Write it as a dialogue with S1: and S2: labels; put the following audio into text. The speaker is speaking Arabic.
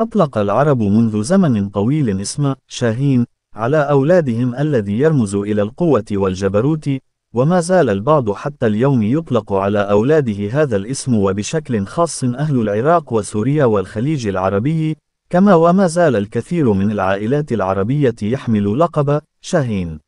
S1: أطلق العرب منذ زمن طويل اسم شاهين على أولادهم الذي يرمز إلى القوة والجبروت وما زال البعض حتى اليوم يطلق على أولاده هذا الاسم وبشكل خاص أهل العراق وسوريا والخليج العربي كما وما زال الكثير من العائلات العربية يحمل لقب شاهين